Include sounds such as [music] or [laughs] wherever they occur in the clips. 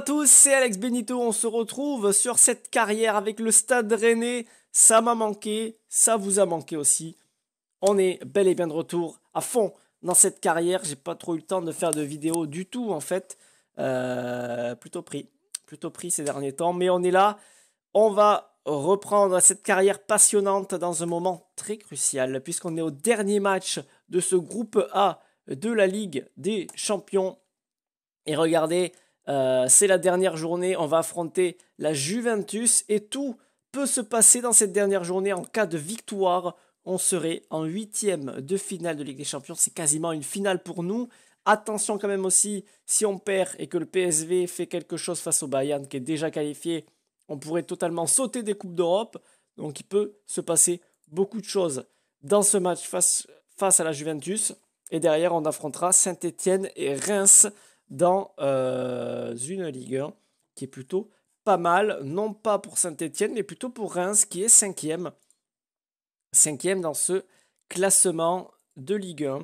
à tous, c'est Alex Benito. On se retrouve sur cette carrière avec le Stade Rennais. Ça m'a manqué, ça vous a manqué aussi. On est bel et bien de retour à fond dans cette carrière. J'ai pas trop eu le temps de faire de vidéos du tout en fait. Euh, plutôt pris, plutôt pris ces derniers temps. Mais on est là. On va reprendre cette carrière passionnante dans un moment très crucial puisqu'on est au dernier match de ce groupe A de la Ligue des Champions. Et regardez, euh, c'est la dernière journée, on va affronter la Juventus et tout peut se passer dans cette dernière journée. En cas de victoire, on serait en huitième de finale de Ligue des Champions. C'est quasiment une finale pour nous. Attention quand même aussi, si on perd et que le PSV fait quelque chose face au Bayern qui est déjà qualifié, on pourrait totalement sauter des Coupes d'Europe. Donc il peut se passer beaucoup de choses dans ce match face, face à la Juventus. Et derrière, on affrontera Saint-Etienne et Reims dans euh, une Ligue 1 qui est plutôt pas mal, non pas pour Saint-Etienne, mais plutôt pour Reims qui est cinquième. Cinquième dans ce classement de Ligue 1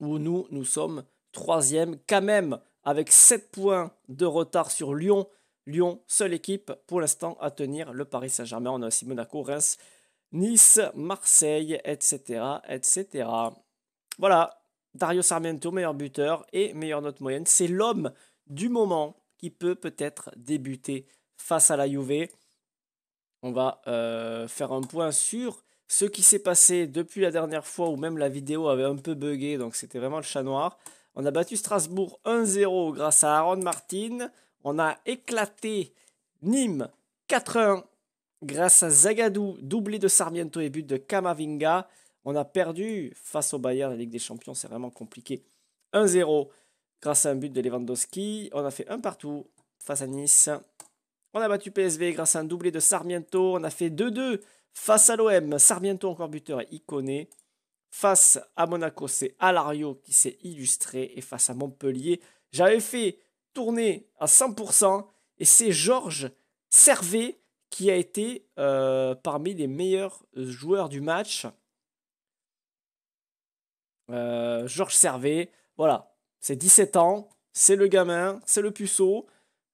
où nous, nous sommes troisième quand même avec 7 points de retard sur Lyon. Lyon, seule équipe pour l'instant à tenir le Paris Saint-Germain. On a aussi Monaco, Reims, Nice, Marseille, etc. etc. Voilà, Dario Sarmiento, meilleur buteur et meilleure note moyenne. C'est l'homme du moment qui peut peut-être débuter face à la Juve. On va euh, faire un point sur ce qui s'est passé depuis la dernière fois où même la vidéo avait un peu bugué, donc c'était vraiment le chat noir. On a battu Strasbourg 1-0 grâce à Aaron Martin. On a éclaté Nîmes 4-1 grâce à Zagadou, doublé de Sarmiento et but de Kamavinga. On a perdu face au Bayern la Ligue des Champions, c'est vraiment compliqué. 1-0 grâce à un but de Lewandowski. On a fait un partout face à Nice. On a battu PSV grâce à un doublé de Sarmiento. On a fait 2-2 face à l'OM. Sarmiento encore buteur et Iconé. Face à Monaco, c'est Alario qui s'est illustré. Et face à Montpellier, j'avais fait tourner à 100%. Et c'est Georges Servet qui a été euh, parmi les meilleurs joueurs du match. Euh, Georges Servet. Voilà, c'est 17 ans, c'est le gamin, c'est le puceau,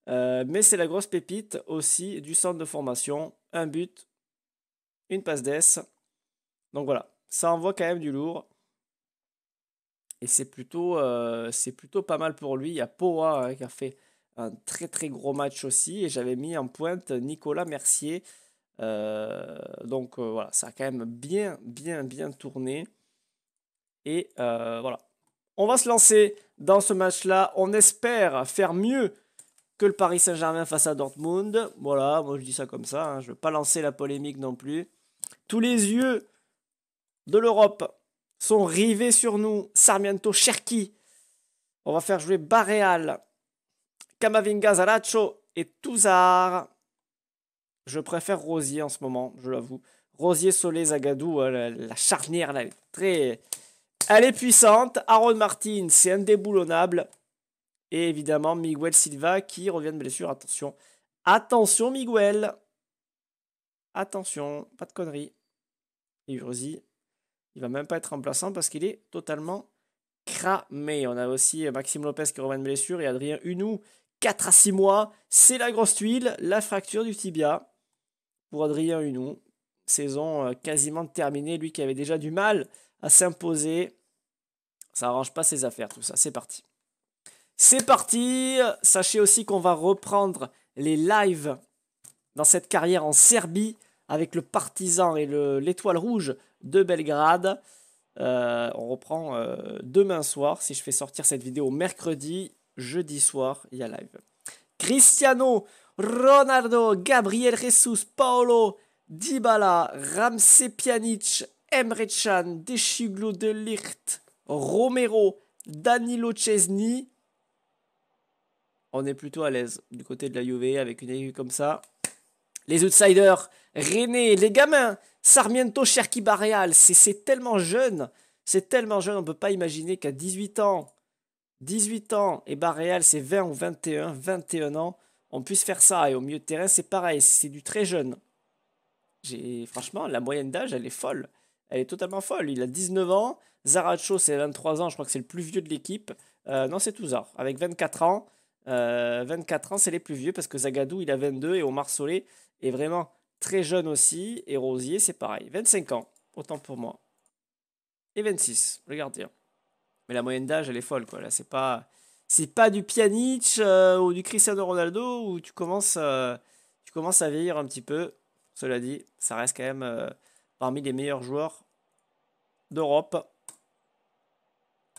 euh, mais c'est la grosse pépite aussi du centre de formation. Un but, une passe d'ess. Donc voilà, ça envoie quand même du lourd. Et c'est plutôt, euh, c'est plutôt pas mal pour lui. Il y a Poa hein, qui a fait un très très gros match aussi. Et j'avais mis en pointe Nicolas Mercier. donc voilà, ça a quand même bien bien bien tourné. Et euh, voilà. On va se lancer dans ce match-là. On espère faire mieux que le Paris Saint-Germain face à Dortmund. Voilà, moi je dis ça comme ça. Hein. Je ne veux pas lancer la polémique non plus. Tous les yeux de l'Europe sont rivés sur nous. Sarmiento, Cherki. On va faire jouer Baréal, Camavinga, Zaracho et Touzard. Je préfère Rosier en ce moment, je l'avoue. Rosier, Solé, Zagadou, oh la, charnière, là, est très, elle est puissante. Aaron Martin, c'est indéboulonnable. Et évidemment, Miguel Silva qui revient de blessure. Attention. Attention, Miguel. Attention, pas de conneries. Et il va même pas être remplaçant parce qu'il est totalement cramé. On a aussi Maxime Lopez qui revient de blessure et Adrien Hunou, 4 à 6 mois. C'est la grosse tuile, la fracture du tibia pour Adrien Hunou. Saison euh, quasiment terminée, lui qui avait déjà du mal à s'imposer ça arrange pas ses affaires, tout ça. C'est parti. C'est parti Sachez aussi qu'on va reprendre les lives dans cette carrière en Serbie avec le Partisan et l'Étoile Rouge de Belgrade. Euh, on reprend euh, demain soir. Si je fais sortir cette vidéo mercredi, jeudi soir, il y a live. Cristiano, Ronaldo, Gabriel Jesus, Paolo, Dybala, Ramsey Pjanic, Emre Can, de Romero, Danilo Cesni. On est plutôt à l'aise du côté de la Uv avec une aiguille comme ça. Les outsiders, René, les gamins, Sarmiento, Cherki Barreal, c'est tellement jeune, c'est tellement jeune, on ne peut pas imaginer qu'à 18 ans, 18 ans et Barreal c'est 20 ou 21, 21 ans, on puisse faire ça. Et au milieu de terrain, c'est pareil, c'est du très jeune. Franchement, la moyenne d'âge, elle est folle elle est totalement folle. Il a 19 ans. Zaracho, c'est 23 ans. Je crois que c'est le plus vieux de l'équipe. Euh, non, c'est Touzard, avec 24 ans. 24 euh, ans, c'est les plus vieux parce que Zagadou, il a 22 et Omar Solé est vraiment très jeune aussi. Et Rosier, c'est pareil. 25 ans, autant pour moi. Et 26, Regardez. Mais la moyenne d'âge, elle est folle, quoi. Là, c'est pas, c'est pas du Pjanic euh, ou du Cristiano Ronaldo où tu commences, tu commences à vieillir un petit peu. Cela dit, ça reste quand même parmi les meilleurs joueurs d'Europe.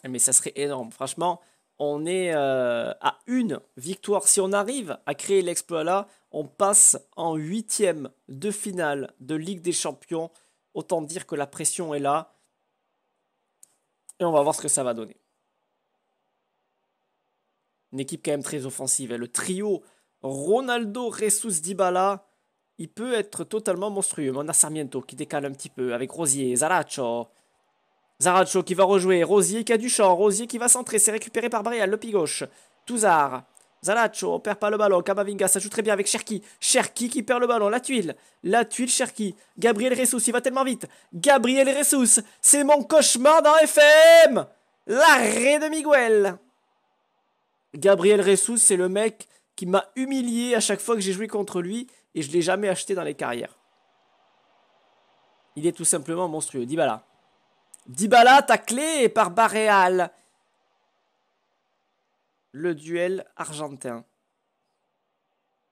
Mais ça serait énorme. Franchement, on est euh, à une victoire. Si on arrive à créer l'exploit là, on passe en huitième de finale de Ligue des Champions. Autant dire que la pression est là. Et on va voir ce que ça va donner. Une équipe quand même très offensive. Hein. Le trio Ronaldo, ressus dibala il peut être totalement monstrueux. on a Sarmiento qui décale un petit peu avec Rosier, Zaracho. Zaracho qui va rejouer, Rosier qui a du champ, Rosier qui va centrer, c'est récupéré par Barial, le pied gauche. Touzard, Zaracho perd pas le ballon. Kamavinga, ça joue très bien avec Cherki. Cherki qui perd le ballon. La tuile. La tuile, Cherki. Gabriel Ressus. il va tellement vite. Gabriel Ressus. c'est mon cauchemar dans FM. L'arrêt de Miguel. Gabriel Ressus. c'est le mec qui m'a humilié à chaque fois que j'ai joué contre lui et je ne l'ai jamais acheté dans les carrières. Il est tout simplement monstrueux. ta clé est par Baréal. Le duel argentin.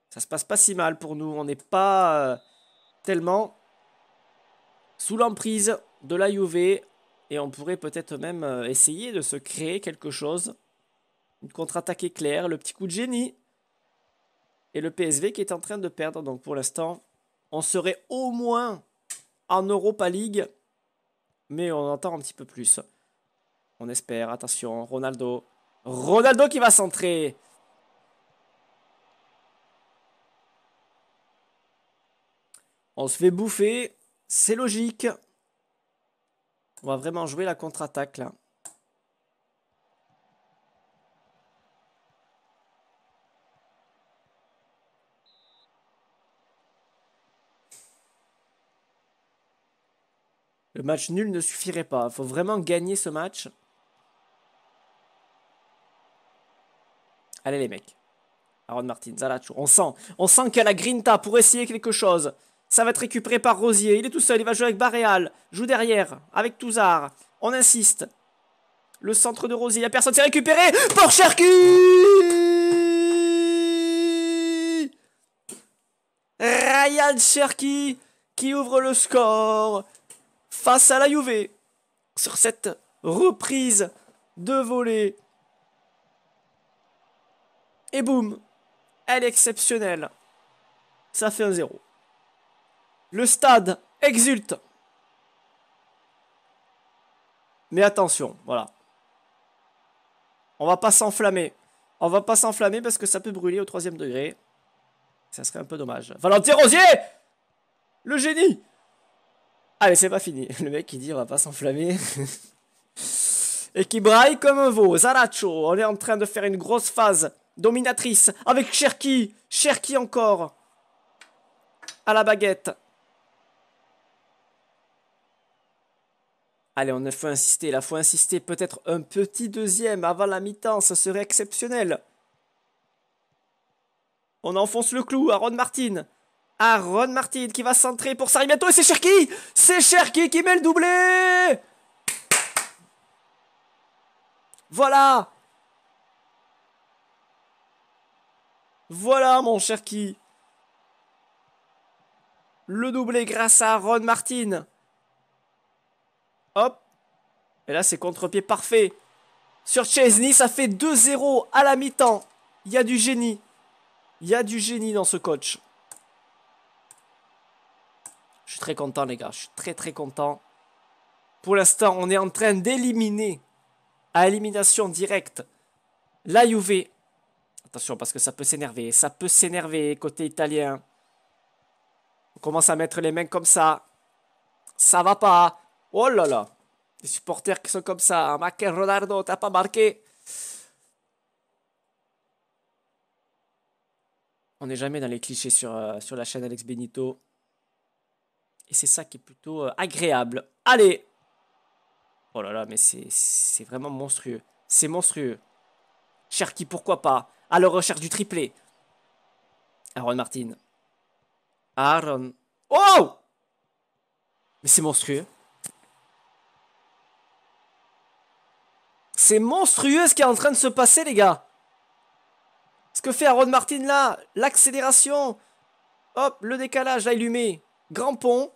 Ça se passe pas si mal pour nous. On n'est pas euh, tellement sous l'emprise de la UV Et on pourrait peut-être même euh, essayer de se créer quelque chose. Une contre-attaque éclair. Le petit coup de génie et le PSV qui est en train de perdre. Donc pour l'instant, on serait au moins en Europa League, mais on entend un petit peu plus. On espère, attention, Ronaldo. Ronaldo qui va centrer. On se fait bouffer, c'est logique. On va vraiment jouer la contre-attaque là. Le match nul ne suffirait pas. Il faut vraiment gagner ce match. Allez les mecs. Aaron Martins. On sent, on sent qu'elle a Grinta pour essayer quelque chose. Ça va être récupéré par Rosier. Il est tout seul, il va jouer avec Baréal. Joue derrière, avec Touzard. On insiste. Le centre de Rosier, il n'y a personne, c'est récupéré Pour Cherki Ryan Cherki qui ouvre le score face à la Juve sur cette reprise de volée. Et boum, elle est exceptionnelle. Ça fait un zéro. Le stade exulte. Mais attention, voilà. On va pas s'enflammer. On va pas s'enflammer parce que ça peut brûler au troisième degré. Ça serait un peu dommage. Valentin Rosier Le génie Allez, ah, c'est pas fini. [laughs] Le mec qui dit on va pas s'enflammer. [laughs] Et qui braille comme un veau. Zaracho, on est en train de faire une grosse phase dominatrice avec Cherki. Cherki encore. À la baguette. Allez, on faut insister. la faut insister. Peut-être un petit deuxième avant la mi-temps. Ça serait exceptionnel. On enfonce le clou. à Ron Martin. Aaron Martin qui va centrer pour ça et c'est Cherki C'est Cherki qui met le doublé Voilà Voilà mon Cherki Le doublé grâce à Aaron Martin Hop Et là c'est contre-pied parfait Sur Chesney ça fait 2-0 à la mi-temps Il y a du génie Il y a du génie dans ce coach je suis très content, les gars. Je suis très, très content. Pour l'instant, on est en train d'éliminer, à élimination directe, la Juve. Attention, parce que ça peut s'énerver. Ça peut s'énerver, côté italien. On commence à mettre les mains comme ça. Ça va pas. Oh là là. Les supporters qui sont comme ça. Ah, Maquel Ronaldo, t'as pas marqué. On n'est jamais dans les clichés sur, euh, sur la chaîne Alex Benito. Et c'est ça qui est plutôt euh, agréable. Allez Oh là là, mais c'est vraiment monstrueux. C'est monstrueux. Cherki, pourquoi pas À la recherche du triplé. Aaron Martin. Aaron. Oh Mais c'est monstrueux. C'est monstrueux ce qui est en train de se passer, les gars. Ce que fait Aaron Martin là, l'accélération. Hop, le décalage, là, il grand pont.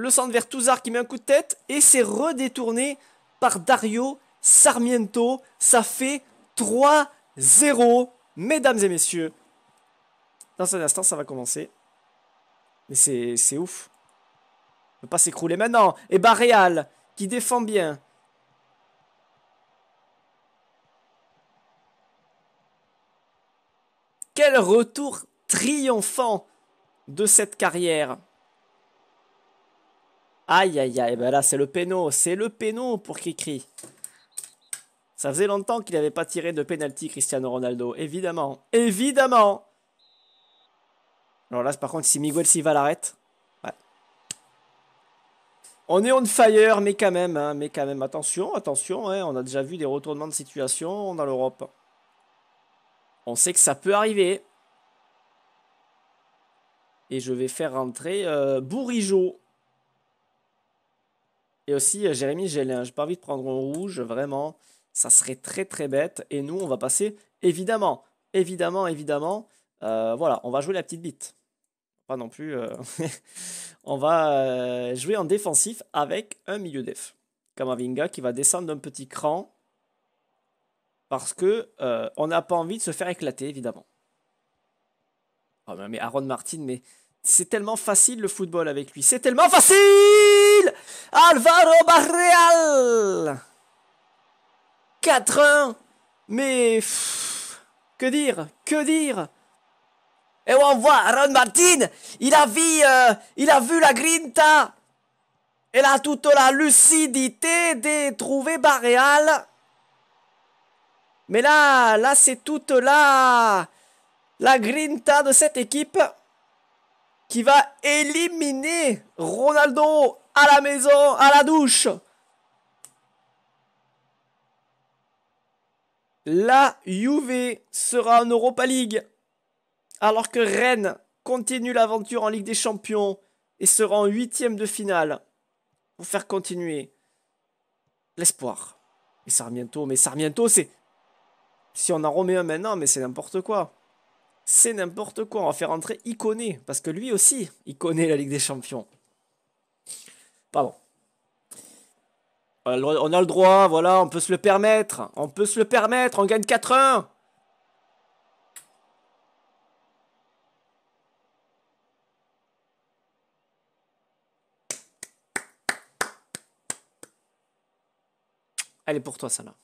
Le centre vers Touzard qui met un coup de tête. Et c'est redétourné par Dario Sarmiento. Ça fait 3-0, mesdames et messieurs. Dans un instant, ça va commencer. Mais c'est ouf. Ne pas s'écrouler maintenant. Et bah, Real qui défend bien. Quel retour triomphant de cette carrière. Aïe, aïe, aïe. Ben là, c'est le péno. C'est le péno pour Kikri. Ça faisait longtemps qu'il n'avait pas tiré de pénalty Cristiano Ronaldo. Évidemment. Évidemment. Alors là, par contre, si Miguel Silva l'arrête. Ouais. On est on fire, mais quand même. Hein, mais quand même, attention, attention. Hein, on a déjà vu des retournements de situation dans l'Europe. On sait que ça peut arriver. Et je vais faire rentrer euh, Bourigeau. Et aussi, euh, Jérémy j'ai pas envie de prendre un rouge, vraiment. Ça serait très très bête. Et nous, on va passer, évidemment, évidemment, évidemment. Euh, voilà, on va jouer la petite bite. Pas non plus. Euh, [laughs] on va jouer en défensif avec un milieu def. Kamavinga qui va descendre d'un petit cran. Parce que on n'a pas envie de se faire éclater, évidemment. Ah, mais Aaron Martin, mais c'est tellement facile le football avec lui. C'est tellement facile! Alvaro Barreal 4-1 Mais que dire Que dire Et on voit Aaron Martin Il a vu, euh, il a vu la grinta Et là toute la lucidité des trouvés Barreal mais là, là, c'est toute la, la grinta de cette équipe qui va éliminer Ronaldo à la maison, à la douche. La Juve sera en Europa League, alors que Rennes continue l'aventure en Ligue des Champions et sera en huitième de finale pour faire continuer l'espoir. Et Sarmiento, mais ça Sarmiento, c'est... Si on en remet un maintenant, mais c'est n'importe quoi. C'est n'importe quoi, on va faire entrer Iconé, parce que lui aussi, il connaît la Ligue des Champions. Pardon. Euh, on a le droit, voilà, on peut se le permettre. On peut se le permettre, on gagne 4-1. Elle est pour toi, celle-là.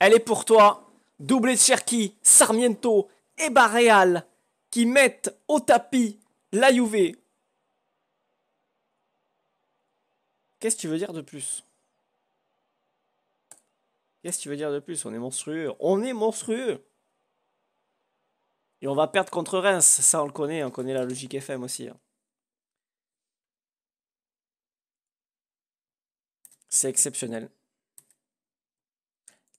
Elle est pour toi. Doublé de Cherki, Sarmiento et Barreal qui mettent au tapis la Juve Qu'est-ce que tu veux dire de plus Qu'est-ce que tu veux dire de plus On est monstrueux. On est monstrueux Et on va perdre contre Reims. Ça, on le connaît. On connaît la logique FM aussi. Hein. C'est exceptionnel.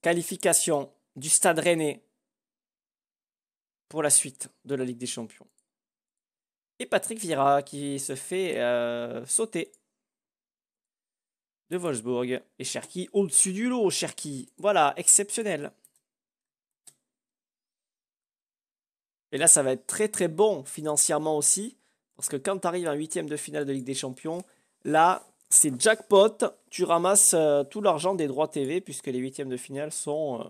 Qualification du Stade Rennais pour la suite de la Ligue des Champions. Et Patrick Vira qui se fait euh, sauter de Wolfsburg. Et Cherki au-dessus du lot, Cherki. Voilà, exceptionnel. Et là, ça va être très très bon financièrement aussi. Parce que quand tu arrives en huitième de finale de Ligue des Champions, là, c'est jackpot. Tu ramasses euh, tout l'argent des droits TV, puisque les huitièmes de finale sont, euh,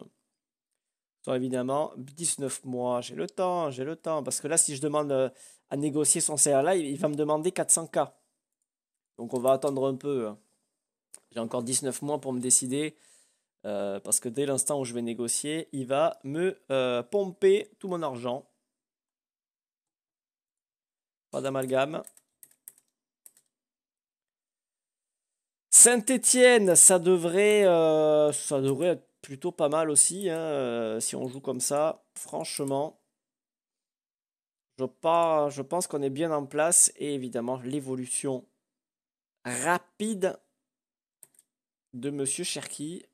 sont évidemment 19 mois. J'ai le temps, j'ai le temps. Parce que là, si je demande euh, à négocier son salaire il, va me demander 400K. Donc on va attendre un peu. Hein j'ai encore 19 mois pour me décider. Euh, parce que dès l'instant où je vais négocier, il va me euh, pomper tout mon argent. Pas d'amalgame. Saint-Étienne, ça devrait, euh, ça devrait être plutôt pas mal aussi, hein, si on joue comme ça. Franchement, je, je pense qu'on est bien en place et évidemment l'évolution rapide de Monsieur Cherki.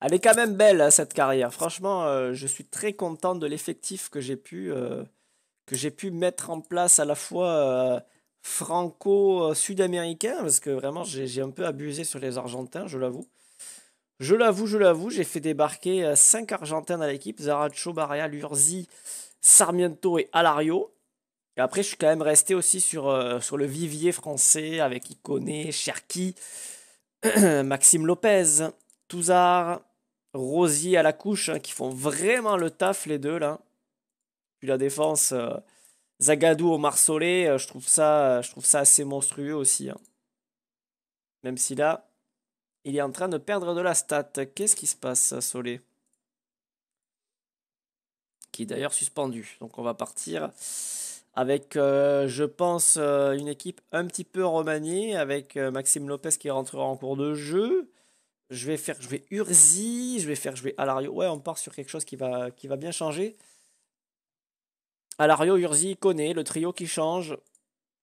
Elle est quand même belle hein, cette carrière. Franchement, euh, je suis très content de l'effectif que j'ai pu euh, pu mettre en place à la fois euh, franco-sud-américain parce que vraiment j'ai un peu abusé sur les Argentins, je l'avoue. Je l'avoue, je l'avoue, j'ai fait débarquer 5 euh, Argentins dans l'équipe, Zaracho, Barria, Lurzi, Sarmiento et Alario. Et après, je suis quand même resté aussi sur, euh, sur le vivier français avec Iconé, Cherki, [clears throat] Maxime Lopez, Touzard, Rosier à la couche, hein, qui font vraiment le taf les deux là. Puis la défense, euh, Zagadou au Marsolé, je, trouve ça, je trouve ça assez monstrueux aussi. Hein. Même si là, il est en train de perdre de la stat. Qu'est-ce qui se passe, Solé Qui est d'ailleurs suspendu. Donc on va partir avec, euh, je pense, euh, une équipe un petit peu remaniée, avec euh, Maxime Lopez qui rentrera en cours de jeu. Je vais faire jouer Urzi, je vais faire jouer Alario. Ouais, on part sur quelque chose qui va, qui va bien changer. Alario, Urzi, connaît le trio qui change.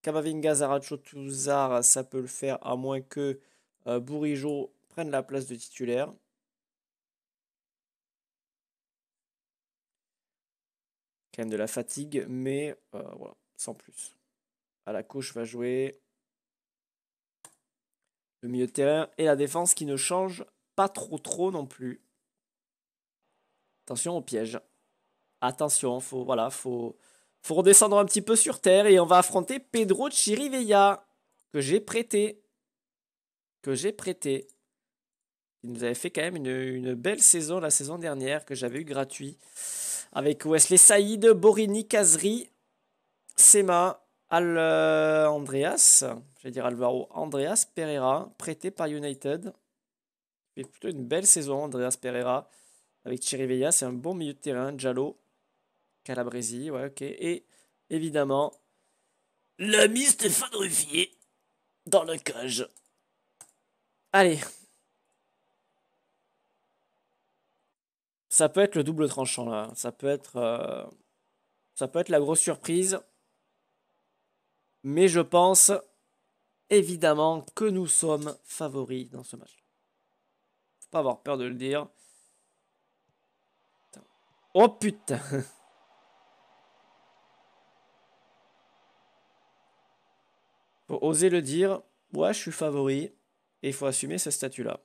Cavavinga, Zaracho, Tuzar, ça peut le faire, à moins que euh, Bourigeau la place de titulaire. Quand même de la fatigue, mais euh, voilà, sans plus. À la couche va jouer le milieu de terrain et la défense qui ne change pas trop trop non plus. Attention au piège. Attention, faut voilà, faut faut redescendre un petit peu sur terre et on va affronter Pedro Chirivella que j'ai prêté que j'ai prêté. Il nous avait fait quand même une, belle saison la saison dernière que j'avais eu gratuit. Avec Wesley Saïd, Borini, Kazri, Sema, Al euh, Andreas, je vais dire Alvaro, Andreas Pereira, prêté par United. plutôt une belle saison, Andreas Pereira, avec Veilla, c'est un bon milieu de terrain, Jallo, Calabresi, ouais, ok. Et évidemment, l'ami Stéphane Ruffier dans le cage. Allez. Ça peut être le double tranchant là. Ça peut être, euh, ça peut être la grosse surprise. Mais je pense évidemment que nous sommes favoris dans ce match. Faut pas avoir peur de le dire. Oh putain [laughs] Faut oser le dire. Ouais, je suis favori et il faut assumer ce statut-là.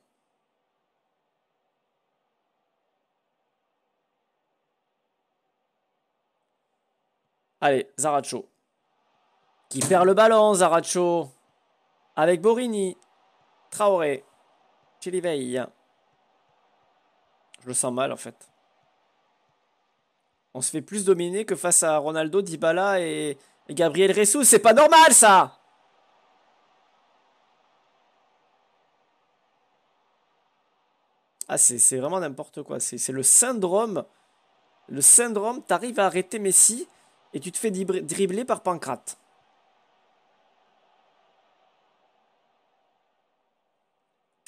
Allez, Zaracho. Qui perd le ballon, Zaracho. Avec Borini. Traoré. Chiliveille. Je le sens mal, en fait. On se fait plus dominer que face à Ronaldo, Dybala et Gabriel Ressou. C'est pas normal, ça Ah, c'est vraiment n'importe quoi. C'est le syndrome. Le syndrome, t'arrives à arrêter Messi et tu te fais dribbler par Pancrate.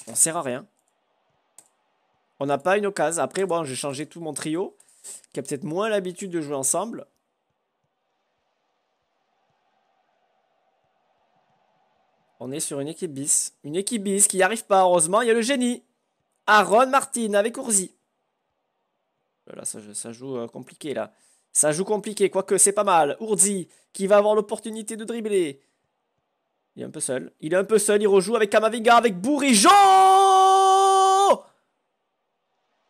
On sert à rien. On n'a pas une occasion. Après, bon, j'ai changé tout mon trio, qui a peut-être moins l'habitude de jouer ensemble. On est sur une équipe bis. Une équipe bis qui n'y arrive pas, heureusement. Il y a le génie. Aaron Martin avec Urzi. Euh, là, ça, joue euh, compliqué là. Ça joue compliqué, quoique c'est pas mal. Urzi qui va avoir l'opportunité de dribbler. Il est un peu seul. Il est un peu seul. Il rejoue avec Kamavinga, avec Bourigeau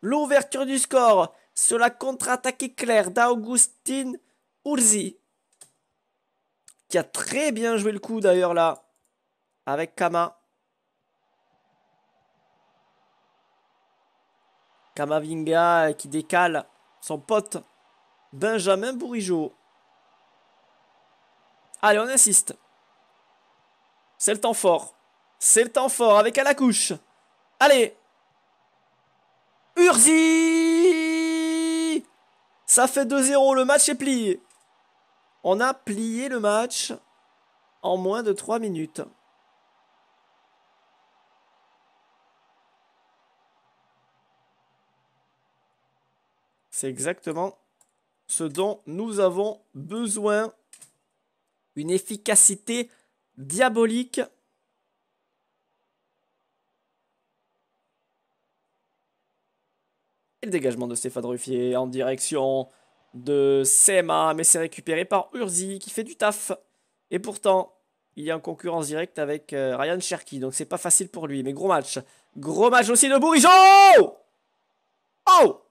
L'ouverture du score sur la contre-attaque éclair d'Augustin Urzi. Qui a très bien joué le coup d'ailleurs là. Avec Kama. Kamavinga euh, qui décale son pote Benjamin Bourigeau. Allez, on insiste. C'est le temps fort. C'est le temps fort avec à la couche. Allez. Urzi Ça fait 2-0, le match est plié. On a plié le match en moins de 3 minutes. C'est exactement ce dont nous avons besoin. Une efficacité diabolique. Et le dégagement de Stéphane Ruffier en direction de Sema, mais c'est récupéré par Urzi qui fait du taf. Et pourtant, il y a en concurrence directe avec euh, Ryan Cherky, donc c'est pas facile pour lui. Mais gros match. Gros match aussi de Bourigeau Oh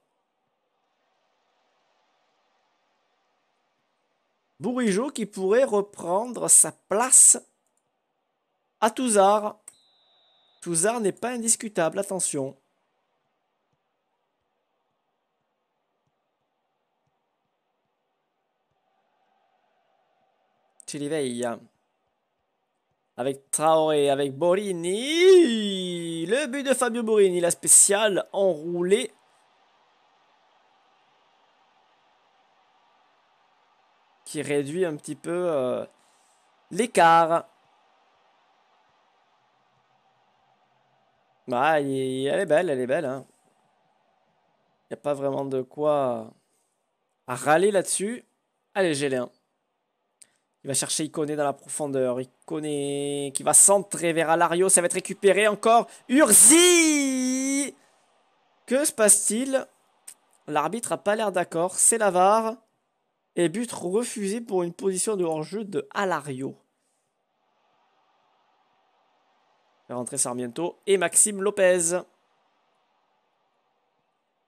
Bourigeau qui pourrait reprendre sa place à Touzard. Touzard n'est pas indiscutable, attention. Tu hein. Avec Traoré, avec Borini. Le but de Fabio Borini, la spéciale enroulée qui réduit un petit peu euh, l'écart. Bah, elle est belle, elle est belle. Il hein. n'y a pas vraiment de quoi à râler là-dessus. Allez, Gélien. Il va chercher Iconé dans la profondeur. Iconé qui va centrer vers Alario. Ça va être récupéré encore. Urzi Que se passe-t-il L'arbitre a pas l'air d'accord. C'est l'avare et but refusé pour une position de hors-jeu de Alario. La rentrer Sarmiento et Maxime Lopez.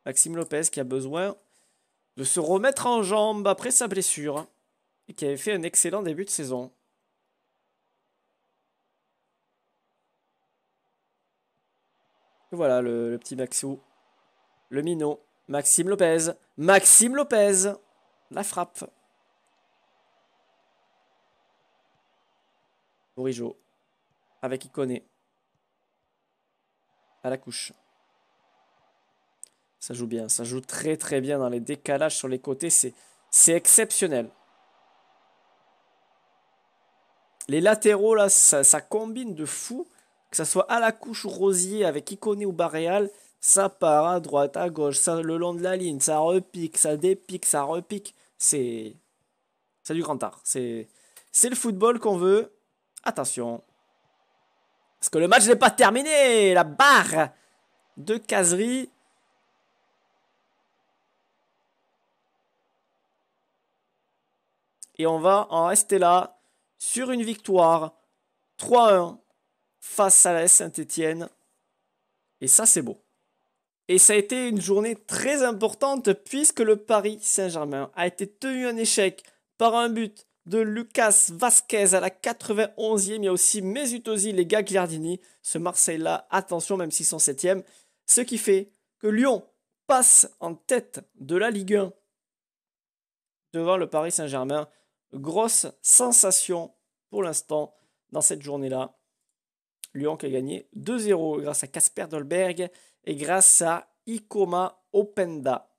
Maxime Lopez qui a besoin de se remettre en jambe après sa blessure et qui avait fait un excellent début de saison. voilà le, petit Maxou, le minot, Maxime Lopez, Maxime Lopez la frappe. Orijo. Avec Iconé. À la couche. Ça joue bien. Ça joue très très bien dans les décalages sur les côtés. C'est exceptionnel. Les latéraux, là, ça, ça, combine de fou. Que ça soit à la couche ou Rosier avec Iconé ou Baréal, ça part à droite, à gauche, ça le long de la ligne, ça repique, ça dépique, ça repique. C'est. C'est du grand art. C'est. C'est le football qu'on veut. Attention. Parce que le match n'est pas terminé. La barre de caserie. Et on va en rester là sur une victoire 3-1 face à la Saint-Étienne. Et ça, c'est beau. Et ça a été une journée très importante puisque le Paris Saint-Germain a été tenu en échec par un but de Lucas Vasquez à la 91e. Il y a aussi Mesut les et Gagliardini. Ce Marseille-là, attention, même 7 e Ce qui fait que Lyon passe en tête de la Ligue 1 devant le Paris Saint-Germain. Grosse sensation pour l'instant dans cette journée-là. Lyon qui a gagné 2-0 grâce à Casper Dolberg et grâce à Ikoma Openda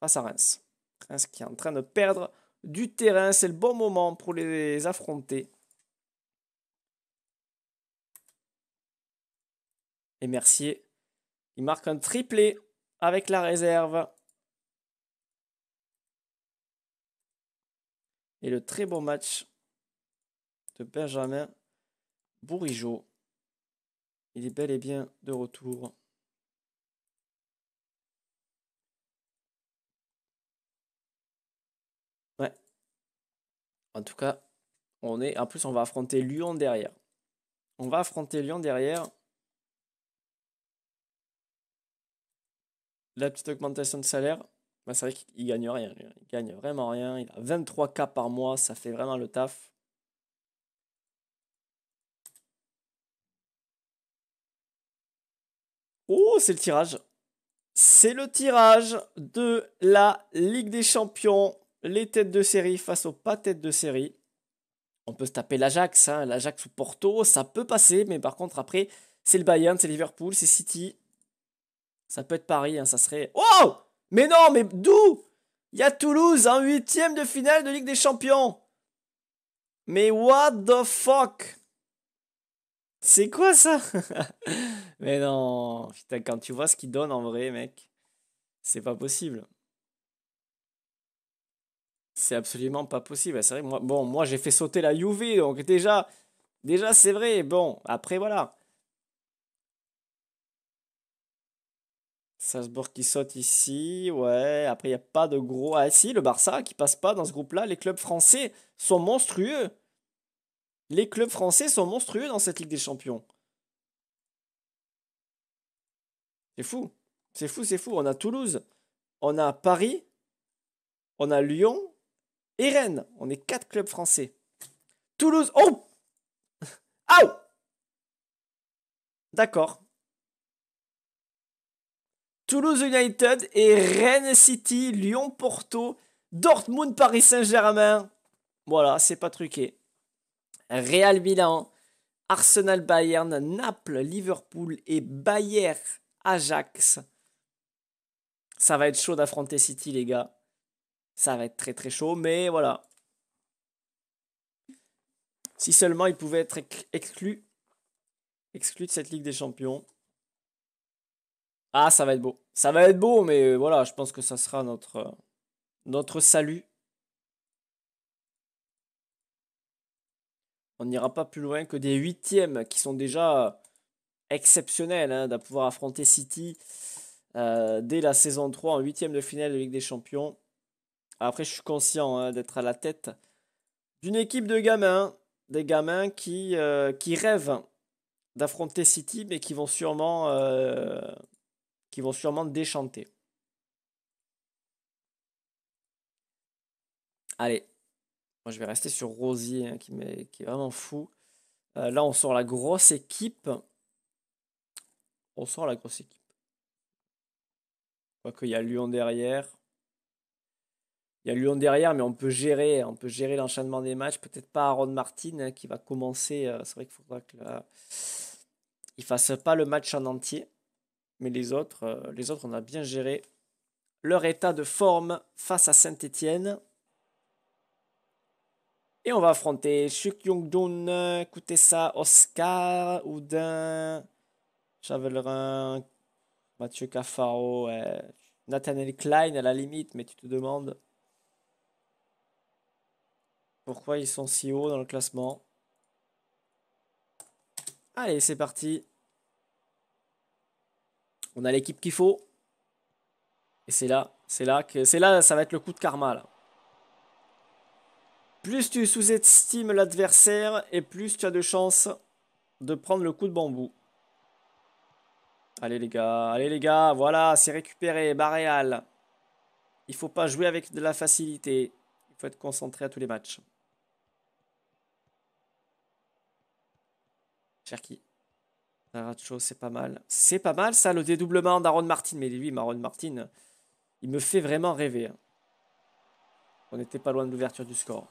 face à Reims. Reims qui est en train de perdre du terrain, c'est le bon moment pour les affronter. Et Mercier, il marque un triplé avec la réserve. Et le très bon match de Benjamin Bourigeau. Il est bel et bien de retour. Ouais. En tout cas, on est. En plus, on va affronter Lyon derrière. On va affronter Lyon derrière. La petite augmentation de salaire. Bah, c'est vrai qu'il gagne rien. Il gagne vraiment rien. Il a 23K par mois. Ça fait vraiment le taf. Oh, c'est le tirage. C'est le tirage de la Ligue des Champions. Les têtes de série face aux pas têtes de série. On peut se taper l'Ajax, hein, l'Ajax ou Porto, ça peut passer, mais par contre après, c'est le Bayern, c'est Liverpool, c'est City. Ça peut être Paris, hein, ça serait... Oh Mais non, mais d'où Il y a Toulouse, un huitième de finale de Ligue des Champions. Mais what the fuck c'est quoi ça [laughs] Mais non, putain, quand tu vois ce qu'il donne en vrai, mec, c'est pas possible. C'est absolument pas possible. C'est vrai, moi, bon, moi j'ai fait sauter la UV, donc déjà, déjà c'est vrai. Bon, après voilà. Salzbourg qui saute ici, ouais. Après, il n'y a pas de gros. Ah, si, le Barça qui passe pas dans ce groupe-là. Les clubs français sont monstrueux. Les clubs français sont monstrueux dans cette Ligue des Champions. C'est fou. C'est fou, c'est fou. On a Toulouse, on a Paris, on a Lyon et Rennes. On est quatre clubs français. Toulouse. Oh [laughs] D'accord. Toulouse United et Rennes City, Lyon Porto, Dortmund Paris Saint-Germain. Voilà, c'est pas truqué. Real Milan, Arsenal Bayern, Naples, Liverpool et Bayer Ajax. Ça va être chaud d'affronter City, les gars. Ça va être très très chaud, mais voilà. Si seulement ils pouvaient être exclus, de cette Ligue des Champions. Ah, ça va être beau. Ça va être beau, mais euh, voilà, je pense que ça sera notre, euh, notre salut on n'ira pas plus loin que des huitièmes qui sont déjà exceptionnels hein, pouvoir affronter City euh, dès la saison 3 en huitième de finale de Ligue des Champions. Après, je suis conscient hein, d'être à la tête d'une équipe de gamins, des gamins qui, euh, qui rêvent d'affronter City, mais qui vont sûrement, euh, qui vont sûrement déchanter. Allez, moi, je vais rester sur Rosier, hein, qui, est, qui, vraiment fou. Euh, là, on sort la grosse équipe. On sort la grosse équipe. Je qu'il y a Lyon derrière. Il y a Lyon derrière, mais on peut gérer, on peut gérer l'enchaînement des matchs. Peut-être pas Aaron Martin hein, qui va commencer. Euh, c'est vrai qu'il faudra qu'il fasse pas le match en entier, mais les autres, euh, les autres, on a bien géré leur état de forme face à Saint-Étienne. Et on va affronter Shuk yong dun euh, Oscar, Oudin, Chavelerin, Mathieu Cafaro, euh, Nathaniel Klein à la limite, mais tu te demandes pourquoi ils sont si hauts dans le classement. Allez, c'est parti. On a l'équipe qu'il faut. Et c'est là, c'est là que c'est là, ça va être le coup de karma là. Plus tu sous-estimes l'adversaire et plus tu as de chances de prendre le coup de bambou. Allez les gars, allez les gars, voilà, c'est récupéré, Baréal. Il faut pas jouer avec de la facilité. Il faut être concentré à tous les matchs. Cherki. Saracho, c'est pas mal. C'est pas mal ça, le dédoublement d'Aaron Martin. Mais lui, Aaron Martin, il me fait vraiment rêver. Hein. On n'était pas loin de l'ouverture du score.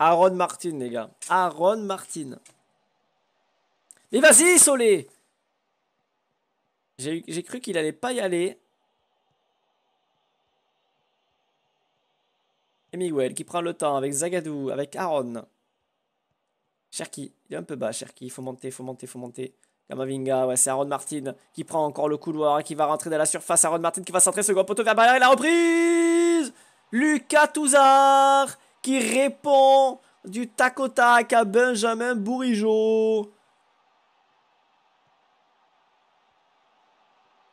Aaron Martin, les gars. Aaron Martin. Mais vas-y, Solé J'ai cru qu'il allait pas y aller. Et qui prend le temps avec Zagadou, avec Aaron. Cherki, il est un peu bas, Cherki. Il faut monter, il faut monter, il faut monter. Kamavinga, ouais, c'est Aaron Martin qui prend encore le couloir, qui va rentrer de la surface. Aaron Martin qui va centrer, second poteau vers Bayer. et la reprise Lucas Touzard qui répond du tac tac à Benjamin Bourigeau.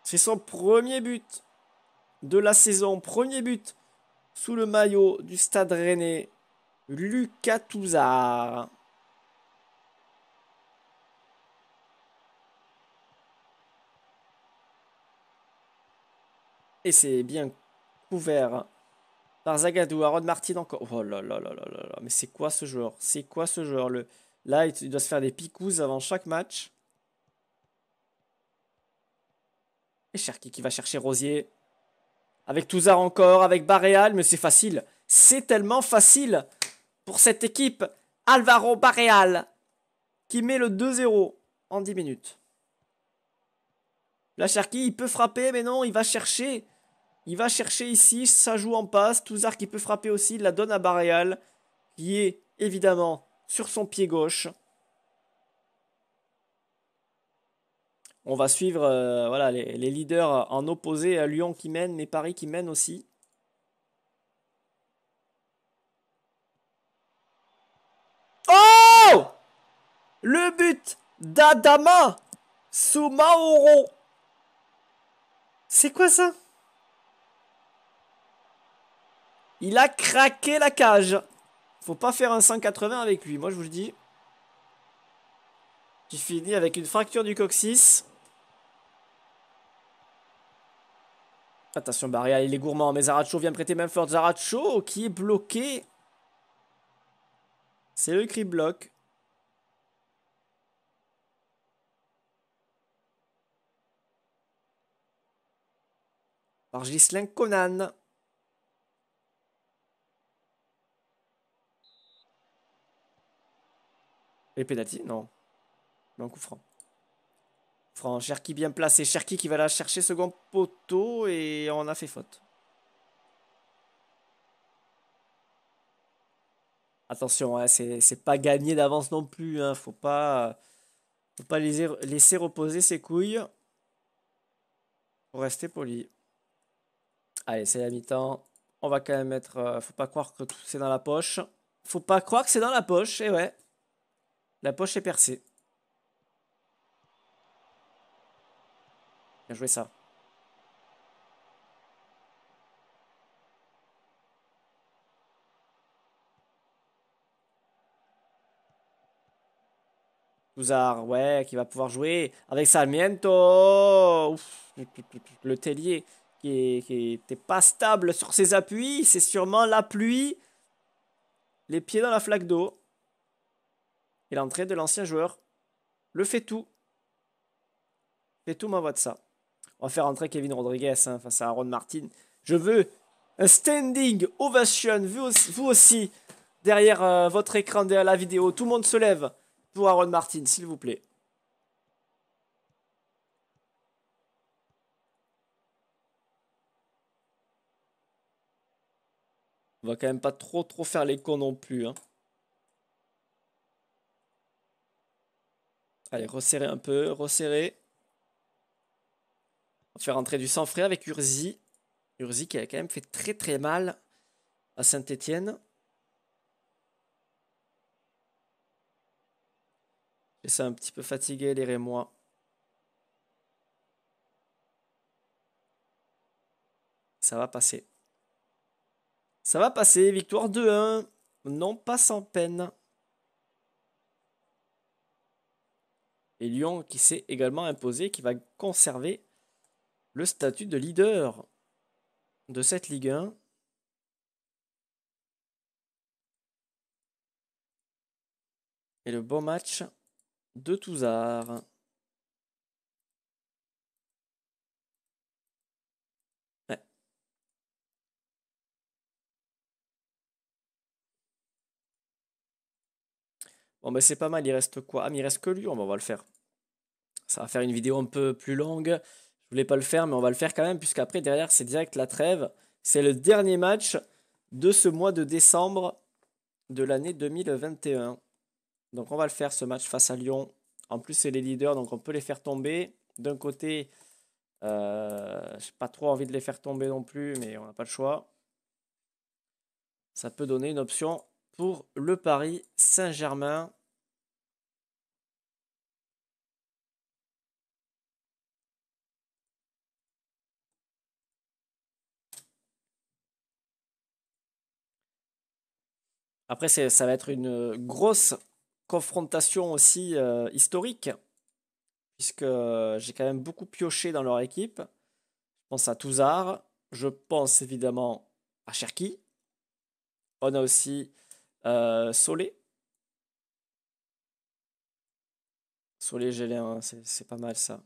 C'est son premier but de la saison, premier but sous le maillot du Stade Rennais, Lucas Touzard. Et c'est bien couvert par Zagadou, Aaron Martin encore. Oh là là là là là mais c'est quoi ce joueur C'est quoi ce joueur le... Là, il doit se faire des picous avant chaque match. Et Cherki qui va chercher Rosier. Avec Touzard encore, avec Baréal, mais c'est facile. C'est tellement facile pour cette équipe. Alvaro Baréal qui met le 2-0 en 10 minutes. La Cherki, il peut frapper, mais non, il va chercher. Il va chercher ici, ça joue en passe. Touzard qui peut frapper aussi, il la donne à Baréal, qui est évidemment sur son pied gauche. On va suivre euh, voilà, les, les, leaders en opposé à euh, Lyon qui mène, mais Paris qui mène aussi. Oh Le but d'Adama Soumaoro C'est quoi ça Il a craqué la cage. Faut pas faire un 180 avec lui, moi je vous le dis. Qui finit avec une fracture du coccyx. Attention, Barrial, il est gourmand, mais Zaracho vient prêter même fort. Zaracho qui est bloqué. C'est le cri bloc. Par Conan. Et Non. Non, coup franc. Franc, Cherki bien placé. Cherki qui va la chercher second poteau et on a fait faute. Attention, hein, c'est pas gagné d'avance non plus. Hein. Faut pas, faut pas laisser, laisser reposer ses couilles. Faut rester poli. Allez, c'est la mi-temps. On va quand même mettre. Euh, faut pas croire que c'est dans la poche. Faut pas croire que c'est dans la poche. Et ouais. La poche est percée. Bien joué ça. Touzard, ouais, qui va pouvoir jouer avec Sarmiento. Ouf, le tellier qui n'était pas stable sur ses appuis. C'est sûrement la pluie. Les pieds dans la flaque d'eau. Et l'entrée de l'ancien joueur, le fait tout. Fait tout m'envoie de ça. On va faire entrer Kevin Rodriguez hein, face à Aaron Martin. Je veux un standing ovation, vous, aussi, derrière euh, votre écran, derrière la vidéo. Tout le monde se lève pour Aaron Martin, s'il vous plaît. On va quand même pas trop trop faire les cons non plus. Hein. Allez, resserrer un peu, resserrer. On va faire rentrer du sang frais avec Urzi. Urzi qui a quand même fait très très mal à Saint-Etienne. Et ça un petit peu fatigué les Rémois. Ça va passer. Ça va passer, victoire 2-1. Non pas sans peine. Et Lyon qui s'est également imposé, qui va conserver le statut de leader de cette Ligue 1. Et le bon match de Touzard. Bon, ben c'est pas mal, il reste quoi Ah, mais il reste que lui, on va le faire. Ça va faire une vidéo un peu plus longue. Je voulais pas le faire, mais on va le faire quand même, puisqu'après, derrière, c'est direct la trêve. C'est le dernier match de ce mois de décembre de l'année 2021. Donc, on va le faire, ce match face à Lyon. En plus, c'est les leaders, donc on peut les faire tomber. D'un côté, euh, j'ai pas trop envie de les faire tomber non plus, mais on n'a pas le choix. Ça peut donner une option pour le Paris Saint-Germain. Après, ça va être une euh, grosse confrontation aussi euh, historique, puisque euh, j'ai quand même beaucoup pioché dans leur équipe. Je pense à Touzard, je pense évidemment à Cherki. On a aussi euh, Solé. Solé Gélin, c'est pas mal ça.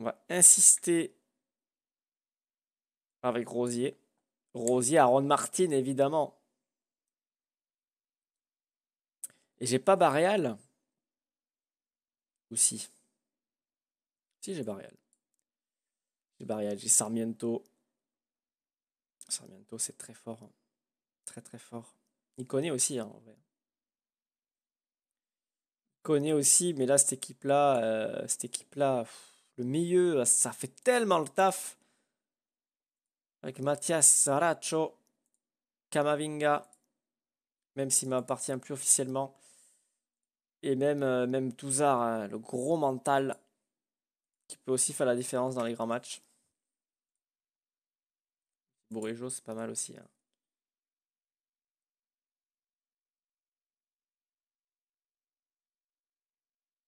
On va insister avec Rosier. Rosier, Aaron Martin, évidemment. Et j'ai pas barrial? aussi. si Si, j'ai barrial J'ai Barial, j'ai Sarmiento. Sarmiento, c'est très fort. Hein. Très, très fort. Il connaît aussi, hein, en vrai. Il connaît aussi, mais là, cette équipe-là, euh, cette équipe-là, le milieu, ça fait tellement le taf. Avec Mathias Saraccio, Kamavinga, même s'il ne m'appartient plus officiellement. Et même, euh, même Touzard, euh, le gros mental, qui peut aussi faire la différence dans les grands matchs. Bourrejo, c'est pas mal aussi. Hein.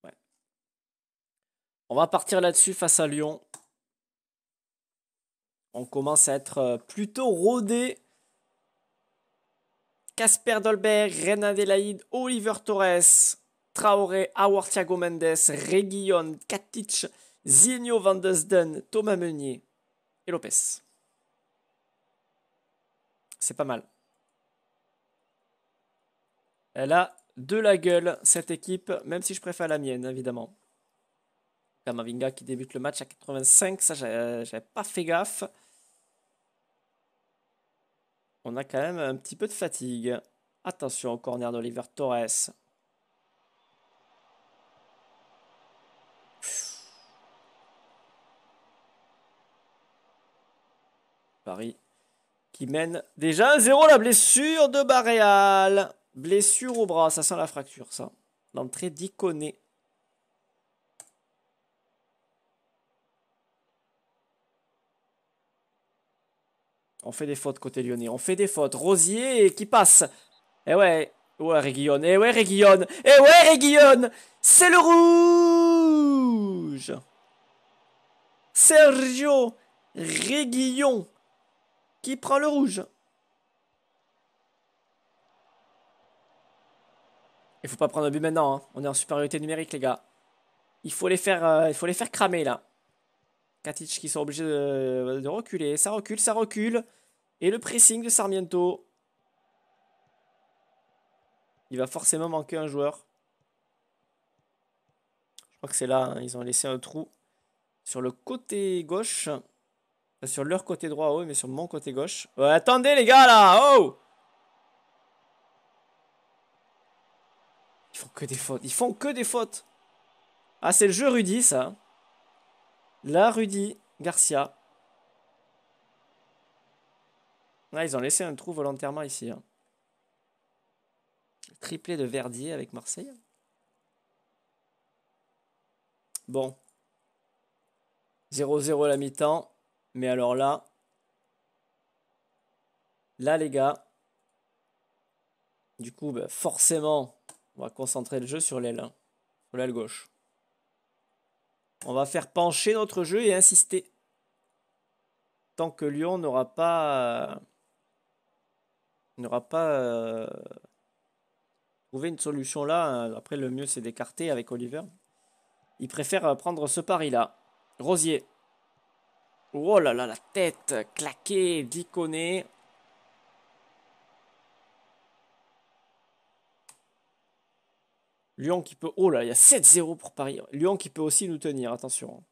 Ouais. On va partir là-dessus face à Lyon. On commence à être euh, plutôt rodé. Casper Dolberg, Reina Adelaide, Oliver Torres, Traoré, Howard Thiago Mendes, Reguillon, Katic, Zinho Van Desden, Thomas Meunier et Lopez. C'est pas mal. Elle a de la gueule, cette équipe, même si je préfère la mienne, évidemment. Kamavinga qui débute le match à 85, ça j'avais euh, pas fait gaffe on a quand même un petit peu de fatigue. Attention, au corner d'Oliver Torres. Paris qui mène déjà 1-0 la blessure de Baréal. Blessure au bras, ça sent la fracture ça. L'entrée d'Iconé. On fait des fautes côté lyonnais. On fait des fautes. Rosier qui passe. Eh ouais. Ouais, Réguillon. et eh ouais, Réguillon. et eh ouais, Réguillon. C'est le rouge. Sergio Réguillon qui prend le rouge. Il faut pas prendre le but maintenant. Hein. On est en supériorité numérique, les gars. Il faut les faire, euh, il faut les faire cramer, là. Katic qui sont obligés de, reculer. Ça recule, ça recule. Et le pressing de Sarmiento. Il va forcément manquer un joueur. Je crois que c'est là. Hein. Ils ont laissé un trou sur le côté gauche. sur leur côté droit, oui, mais sur mon côté gauche. Euh, attendez les gars là Oh Ils font que des fautes. Ils font que des fautes. Ah, c'est le jeu Rudy ça. Là, Rudy Garcia. Ah, ils ont laissé un trou volontairement ici. Hein. Triplé de Verdier avec Marseille. Bon. 0-0 à la mi-temps. Mais alors là. Là, les gars. Du coup, ben, forcément, on va concentrer le jeu sur l'aile. Hein. sur l'aile gauche. On va faire pencher notre jeu et insister. Tant que Lyon n'aura pas euh, n'aura pas euh, trouvé une solution là, euh, après le mieux c'est d'écarter avec Oliver. Il préfère prendre ce pari là. Rosier. Oh là là, la tête claquée d'Iconé. Lyon qui peut. Oh là, il y a 7-0 pour Paris. Lyon qui peut aussi nous tenir, attention.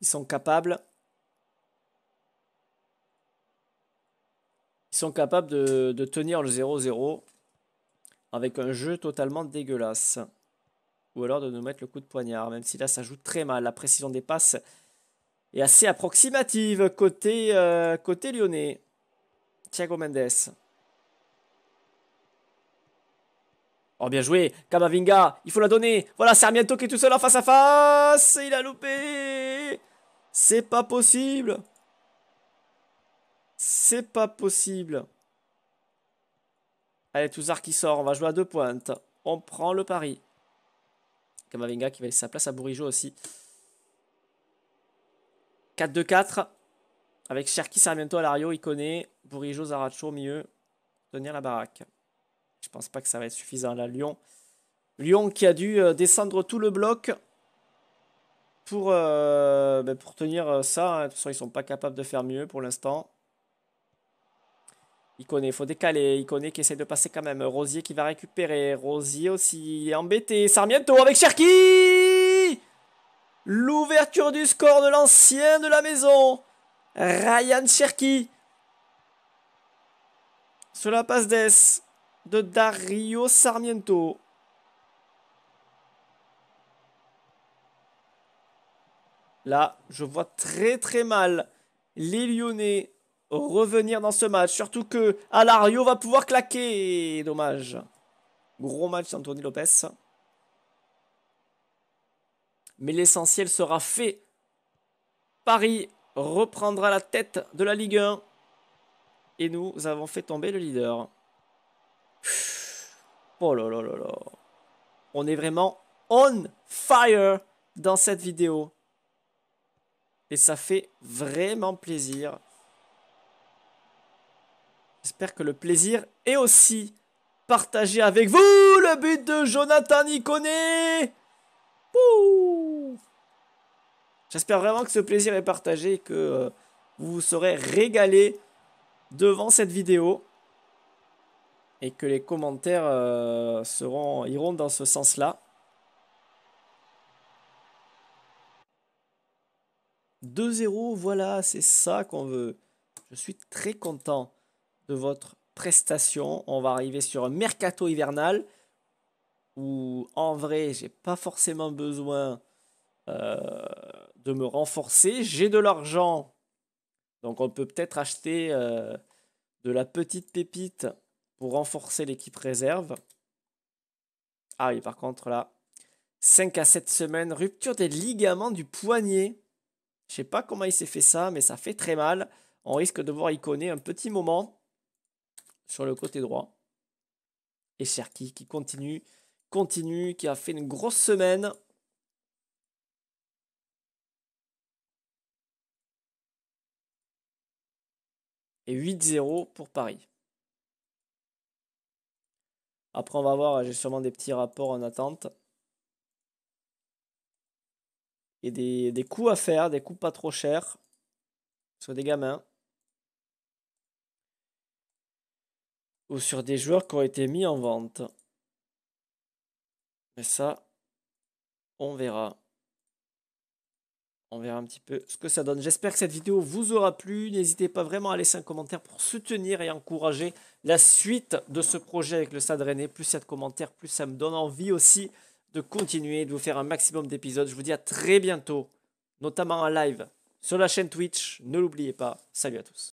Ils sont capables. Ils sont capables de, tenir le 0-0 avec un jeu totalement dégueulasse. Ou alors de nous mettre le coup de poignard, même si là ça joue très mal. La précision des passes est assez approximative côté, euh, côté lyonnais. Thiago Mendes. Oh, bien joué. Kamavinga, il faut la donner. Voilà, Sarmiento qui est tout seul en face à face. Il a loupé. C'est pas possible. C'est pas possible. Allez, Touzard qui sort. On va jouer à deux pointes. On prend le pari. Kamavinga qui va laisser sa place à Bourigeau aussi. 4-2-4. Avec Cherki, Sarmiento, Alario, connaît Bourigeau, Zaracho mieux, Tenir la baraque. Je pense pas que ça va être suffisant là, Lyon. Lyon qui a dû euh, descendre tout le bloc pour, euh, ben, pour tenir euh, ça. Hein. De toute façon, ils sont pas capables de faire mieux pour l'instant. Il connaît, faut décaler. Il connaît qui essaie de passer quand même. Rosier qui va récupérer. Rosier aussi embêté. Sarmiento avec Cherki L'ouverture du score de l'ancien de la maison. Ryan Cherki. Cela passe d'Es de Dario Sarmiento. Là, je vois très très mal les Lyonnais revenir dans ce match. Surtout que Alario va pouvoir claquer. Dommage. Gros match d'Anthony Lopez. Mais l'essentiel sera fait. Paris reprendra la tête de la Ligue 1. Et nous avons fait tomber le leader. Oh là là là là. On est vraiment on fire dans cette vidéo. Et ça fait vraiment plaisir. J'espère que le plaisir est aussi partagé avec vous. Le but de Jonathan Iconé. J'espère vraiment que ce plaisir est partagé et que euh, vous vous serez régalé devant cette vidéo et que les commentaires euh, iront dans ce sens-là. « 2-0, voilà, c'est ça qu'on veut. Je suis très content de votre prestation. On va arriver sur un mercato hivernal où, en vrai, j'ai pas forcément besoin euh, de me renforcer. J'ai de l'argent, donc on peut peut-être acheter euh, de la petite pépite pour renforcer l'équipe réserve. Ah oui, par contre, là, 5 à 7 semaines, rupture des ligaments du poignet. Je sais pas comment il s'est fait ça, mais ça fait très mal. On risque de voir Iconé un petit moment sur le côté droit. Et Cherki qui continue, continue, qui a fait une grosse semaine. Et 8-0 pour Paris. Après, on va voir, j'ai sûrement des petits rapports en attente. Et des, coûts à faire, des coûts pas trop chers. Sur des gamins. Ou sur des joueurs qui ont été mis en vente. Mais ça, on verra on verra un petit peu ce que ça donne. J'espère que cette vidéo vous aura plu. N'hésitez pas vraiment à laisser un commentaire pour soutenir et encourager la suite de ce projet avec le Stade Plus il y a de commentaires, plus ça me donne envie aussi de continuer et de vous faire un maximum d'épisodes. Je vous dis à très bientôt, notamment en live sur la chaîne Twitch. Ne l'oubliez pas. Salut à tous.